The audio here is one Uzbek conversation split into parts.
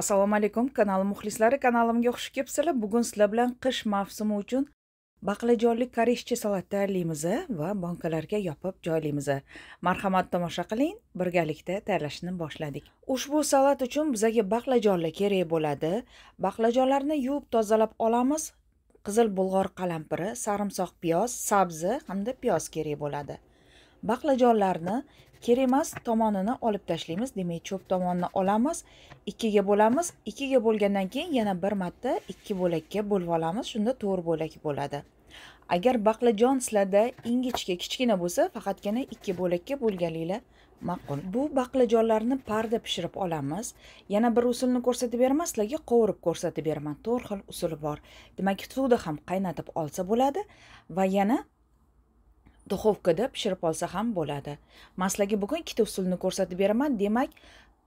assalomu alaykum kanal muxlislari kanalimga xush kelibsizlar bugun sizlar bilan qish mavsumi uchun baqlajonli koreyscha salat tayyorlaymiz va bankalarga yopib joylaymiz marhamat tomosha qiling birgalikda tayyorlashni boshladik ushbu salat uchun bizaga baqlajonlar kerak bo'ladi baqlajonlarni yuvib tozalab olamiz qizil bulg'or qalampiri sarimsoq piyoz sabzi hamda piyoz kerak bo'ladi baqlajonlarni kerak emas tomonini olib tashlaymiz demak cho'p tomonini olamiz ikkiga bo'lamiz ikkiga bo'lgandan keyin yana bir marta ikki bo'lakka bo'lib olamiz shunda to'rt bo'lak bo'ladi agar baqlajon sizlarda ingichka kichkina bo'lsa faqatgina ikki bo'lakka bo'lganinglar ma'qul bu baqlajonlarni parda pishirib olamiz yana bir usulni ko'rsatib beraman sizlarga qovurib ko'rsatib beraman to'rt xil usul bor demak suvda ham qaynatib olsa bo'ladi va yana duxovkada pishirib olsa ham bo'ladi maslaga bugun ikkita usulni ko'rsatib beraman demak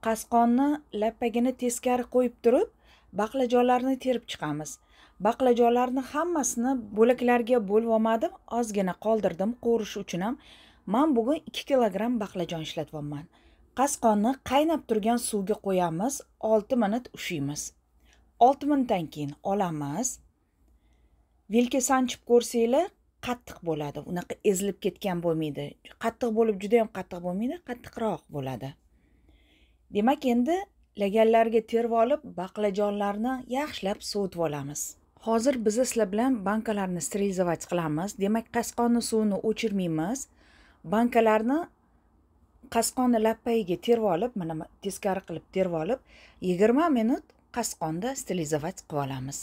qasqonni lappagini teskari qo'yib turib baqlajonlarni terib chiqamiz baqlajonlarni hammasini bo'laklarga bo'lib olmadim ozgina qoldirdim qovurish uchun ham man bugun ikki kilogramm baqlajon ishlatyapman qasqonni qaynab turgan suvga qo'yamiz olti minut ushiymiz olti minutdan keyin olamiz vilka sanchib ko'rsanglar qattiq bo'ladi unaqa ezilib ketgan bo'lmaydi qattiq bo'lib juda yam qattiq bo'lmaydi qattiqroq bo'ladi demak endi laganlarga terib olib baqlajonlarni yaxshilab sovutib olamiz hozir biz sizlar bilan bankalarni sterilizovat qilamiz demak qasqonni suvini o'chirmaymiz bankalarni qasqonni lappayiga terib olib mana teskari qilib terib olib yigirma minut qasqonda sterilizovat qilib olamiz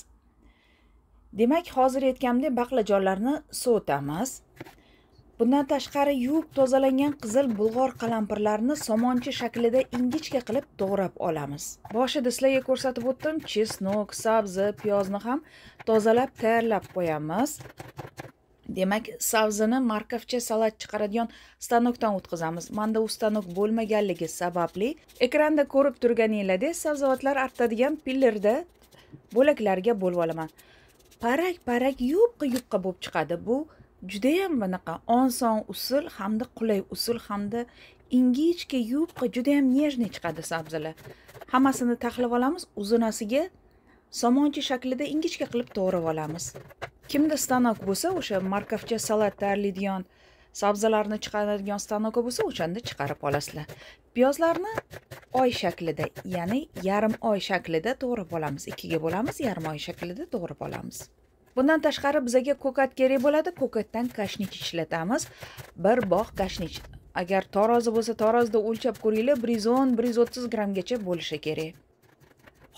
demak hozir aytganimdek baqlajonlarni sovutamiz bundan tashqari yuvib tozalangan qizil bulg'or qalampirlarni somonchi shaklida ingichka qilib to'g'rab olamiz boshida sizlarga ko'rsatib o'tdim chesnok sabzi piyozni ham tozalab tayyorlab qo'yamiz demak sabzini markovcha salat chiqaradigan stanokdan o'tkazamiz manda u stanok bo'lmaganligi sababli ekranda ko'rib turganinglardek sabzavotlar artadigan pillerda bo'laklarga bo'lib olaman parak parak yupqa yupqa bo'lib chiqadi bu judayam bunaqa oson usul hamda qulay usul hamda ingichka yupqa judayam нежный chiqadi sabzilar hammasini taxlab olamiz uzunasiga somonchi shaklida ingichka qilib to'g'rab olamiz kimda stanok bo'lsa o'sha markovcha salat tayyorlaydigan sabzilarni chiqaradigan stanoki bo'lsa o'shanda chiqarib olasizlar piyozlarni oy shaklida ya'ni yarim oy shaklida to'g'rib olamiz ikkiga bo'lamiz yarim oy shaklida to'g'rib olamiz bundan tashqari bizaga ko'kat kerak bo'ladi ko'katdan kashnich ishlatamiz bir bog' kashnich agar tarozi bo'lsa tarozida o'lchab ko'ringlar bir yuz o'n bir yuz o'ttiz grammgacha bo'lishi kerak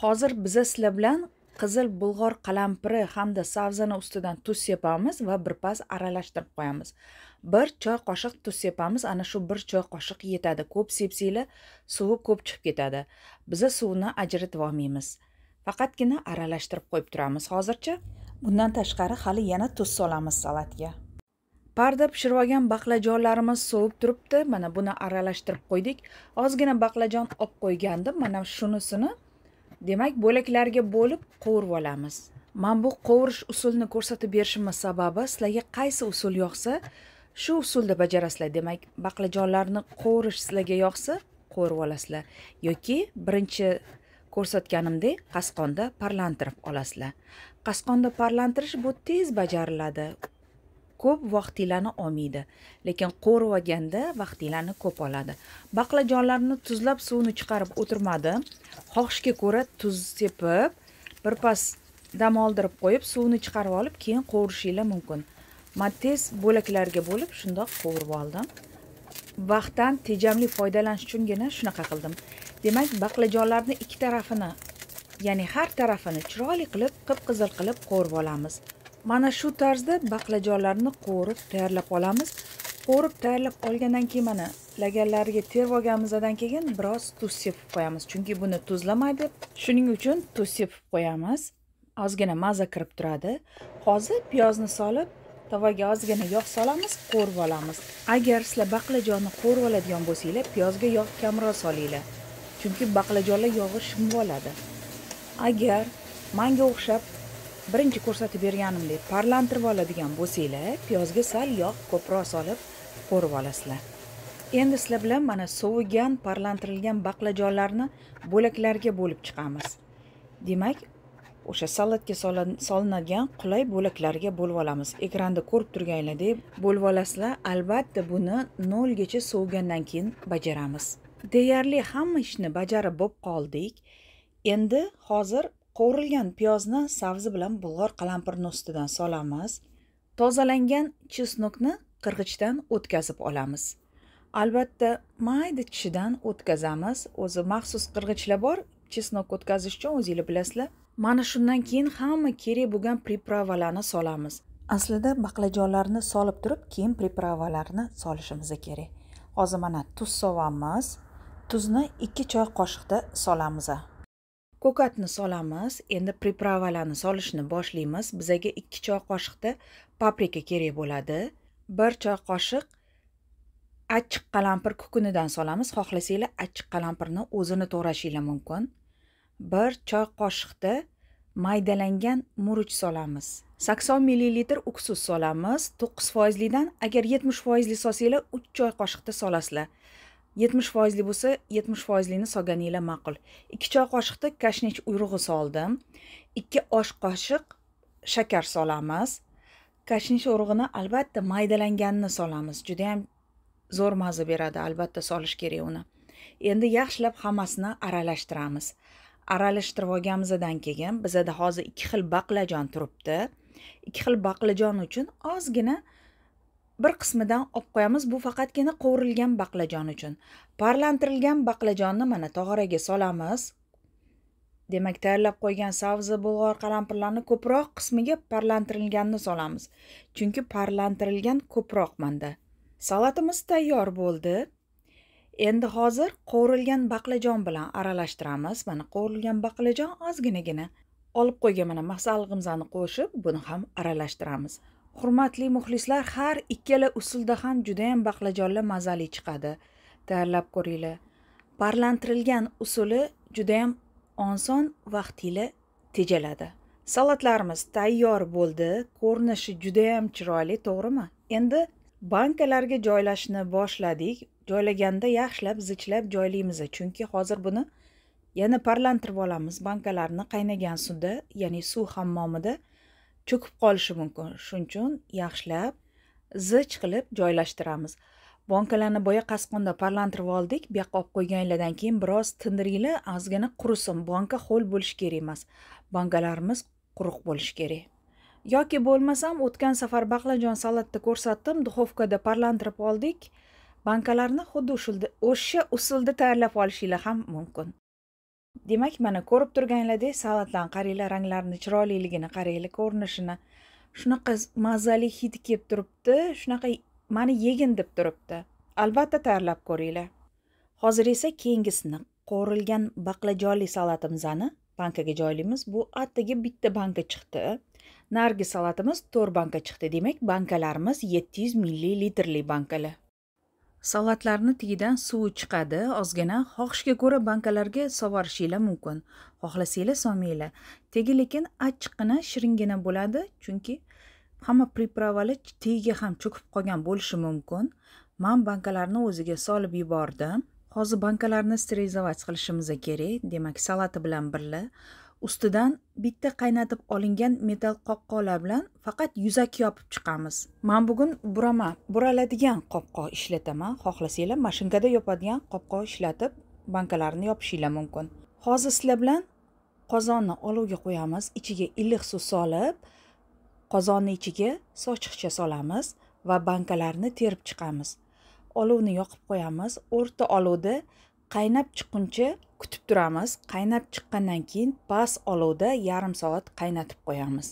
hozir biza sizlar bilan qizil bulg'or qalampiri hamda sabzini ustidan tuz sepamiz va birpas aralashtirib qo'yamiz bir choy qoshiq tuz sepamiz ana shu bir choy qoshiq yetadi ko'p sepsanglar suvi ko'p chiqib ketadi biza suvni ajratib olmaymiz faqatgina aralashtirib qo'yib turamiz hozircha bundan tashqari hali yana tuz solamiz salatga parda pishirib olgan baqlajonlarimiz sovib turibdi mana buni aralashtirib qo'ydik ozgina baqlajon olib qo'ygandim mana shunisini demak bo'laklarga bo'lib qovurib olamiz man bu qovurish usulini ko'rsatib berishimni sababi sizlarga qaysi usul yoqsa shu usulda bajarasizlar demak baqlajonlarni qovurish sizlarga yoqsa qovurib olasizlar yoki birinchi ko'rsatganimdek qasqonda parlantirib olasizlar qasqonda parlantirish bu tez bajariladi ko'p vaqtinglarni olmaydi lekin qovurib olganda vaqtinglarni ko'p oladi baqlajonlarni tuzlab suvini chiqarib o'tirmadim xohishga ko'ra tuz sepib birpas dam oldirib qo'yib suvini chiqarib olib keyin qovurishinglar mumkin Mattes bo'laklarga bo'lib shundoq qovurib oldim vaqtdan tejamli foydalanish uchungina shunaqa qildim demak baqlajonlarni ikki tarafini ya'ni har tarafini chiroyli qilib qip qizil qilib qovurib olamiz mana shu tarzda baqlajonlarni qovurib tayyorlab olamiz Qovurib tayyorlab olgandan keyin mana laganlariga terib olganimizdan keyin biroz tuz sepib qo'yamiz chunki buni tuzlamaydi shuning uchun tuz sepib qo'yamiz ozgina maza kirib turadi hozir piyozni solib tovaga ozgina yog' solamiz qo'rib olamiz agar sizlar baqlajonni qo'rib oladigan bo'lsanglar piyozga yog' kamroq solinglar chunki baqlajonlar yog'i shimib oladi agar manga o'xshab birinchi ko'rsatib berganimdek parlantirib oladigan bo'lsanglar piyozga sal yog' ko'proq solib qo'rib olasizlar endi sizlar bilan mana sovigan parlantirilgan baqlajonlarni bo'laklarga bo'lib chiqamiz demak o'sha salatga solinadigan qulay bo'laklarga bo'lib olamiz ekranda ko'rib turganingizdek bo'lib olasizlar albatta buni nolgacha sovigandan keyin bajaramiz deyarli hamma ishni bajarib bo'lib qoldik endi hozir qovurilgan piyozni sabzi bilan bulg'or qalampirni ustidan solamiz tozalangan chesnokni qirg'ichdan o'tkazib olamiz albatta mayda tishidan o'tkazamiz o'zi maxsus qirg'ichlar bor chesnok o'tkazish uchun o'zinglar bilasizlar mana shundan keyin hamma kerak bo'lgan приправаlarni solamiz aslida baqlajonlarni solib turib keyin приправаlarni solishimiz kerak hozir mana tuz solamiz tuzni ikki choy qoshiqda solamiz ko'katni solamiz endi приправаlarni solishni boshlaymiz bizaga ikki choy qoshiqda paprika kerak bo'ladi bir choy qoshiq achchiq qalampir kukunidan solamiz xohlasanglar achchiq qalampirni o'zini to'g'rashinglar mumkin bir choy qoshiqda maydalangan murch solamiz sakson millilitr uksus solamiz to'qqiz foizlidan agar yetmish foizli solsanglar uch choy qoshiqda solasizlar yetmish foizli bo'lsa yetmish foizlini solganinglar ma'qul ikki choy qoshiqda kashnich urug'i soldim ikki osh qoshiq shakar solamiz kashnich urug'ini albatta maydalanganini solamiz judayam zo'r maza beradi albatta solish kerak uni endi yaxshilab hammasini aralashtiramiz aralashtirib olganimizdan keyin bizada hozir ikki xil baqlajon turibdi ikki xil baqlajon uchun ozgina bir qismidan olib qo'yamiz bu faqatgina qovurilgan baqlajon uchun parlantirilgan baqlajonni mana tog'oraga solamiz demak tayyorlab qo'ygan sabzi bulg'or qalampirlarni ko'proq qismiga parlantirilganini solamiz chunki parlantirilgan ko'proq manda salatimiz tayyor bo'ldi endi hozir qovurilgan baqlajon bilan aralashtiramiz mana qovurilgan baqlajon ozginagina olib qo'ygan mana masallig'imizni qo'shib buni ham aralashtiramiz hurmatli muxlislar har ikkala usulda ham judayam baqlajonlar mazali chiqadi tayyorlab ko'ringlar parlantirilgan usuli judayam oson vaqtingizni tejaladi salatlarimiz tayyor bo'ldi ko'rinishi judayam chiroyli to'g'rimi endi bankalarga joylashni boshladik joylaganda yaxshilab zichlab joylaymiz chunki hozir buni yana parlantirib olamiz bankalarni qaynagan suvda ya'ni suv hammomida cho'kib qolishi mumkin shuning uchun yaxshilab zich qilib joylashtiramiz bankalarni boya qasqonda parlantirib oldik bu yoqqa olib qo'yganinglardan keyin biroz tindiringlar ozgina qurisin banka ho'l bo'lishi kerak emas bankalarimiz quruq bo'lishi kerak yoki bo'lmasam o'tgan safar baqlajon salatda ko'rsatdim duxovkada parlantirib oldik bankalarni xuddi o'sha usulda tayyorlab olishinglar ham mumkin demak mana ko'rib turganinglardek salatlarni qaranglar ranglarini chiroyliligini qaranglar ko'rinishini shunaqa mazali hidi kelib turibdi shunaqa mani yegin deb turibdi albatta tayyorlab ko'ringlar hozir esa keyingisini qovurilgan baqlajonli salatimizni bankaga joylaymiz bu atigi bitta banka chiqdi Nargi salatimiz tor banka chiqdi demak bankalarimiz 700 ml millilitrli bankalar salatlarni tigidan suvi chiqadi ozgina xohishga ko'ra bankalarga sovurishinglar mumkin Xohlasangiz solmanglar tegi lekin achchiqqina shiringina bo'ladi chunki hamma pripravali tagiga ham cho'kib qolgan bo'lishi mumkin man bankalarni o'ziga solib yubordim hozir bankalarni sterilizovать qilishimiz kerak demak salati bilan birga ustidan bitta qaynatib olingan metal qopqoqlar bilan faqat yuzak yopib chiqamiz man bugun burama buraladigan qopqoq ishlataman xohlasanglar mashinkada yopadigan qopqoq ishlatib bankalarni yopishinglar mumkin hozir sizlar bilan qozonni olovga qo'yamiz ichiga iliq suv solib qozonni ichiga sochiqcha solamiz va bankalarni terib chiqamiz olovni yoqib qo'yamiz o'rta olovda qaynab chiqquncha kutib turamiz qaynab chiqqandan keyin past olovda yarim soat qaynatib qo'yamiz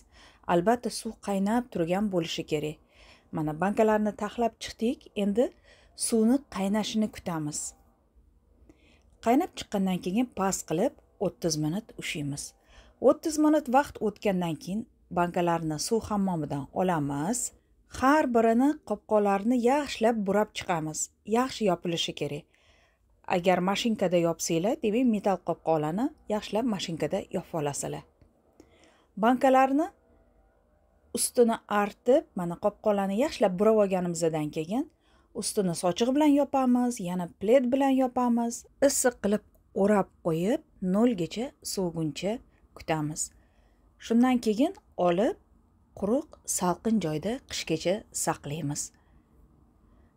albatta suv qaynab turgan bo'lishi kerak mana bankalarni taxlab chiqdik endi suvni qaynashini kutamiz qaynab chiqqandan keyin past qilib 30 minut ushlaymiz 30 minut vaqt o'tgandan keyin bankalarni suv hammomidan olamiz har birini qopqolarini yaxshilab burab chiqamiz yaxshi yopilishi kerak agar mashinkada yopsanglar demak metal qopqoqlarni yaxshilab mashinkada yopib olasizlar bankalarni ustini artib mana qopqolani yaxshilab burab olganimizdan keyin ustini sochiq bilan yopamiz yana plet bilan yopamiz issiq qilib o'rab qo'yib nolgacha soviguncha kutamiz shundan keyin olib quruq salqin joyda qishgacha saqlaymiz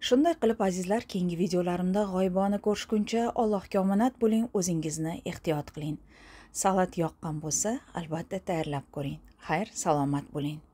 shunday qilib azizlar keyingi videolarimda g'oyibona ko'rishguncha allohga omonat bo'ling o'zingizni ehtiyot qiling salat yoqqan bo'lsa albatta tayyorlab ko'ring xayr salomat bo'ling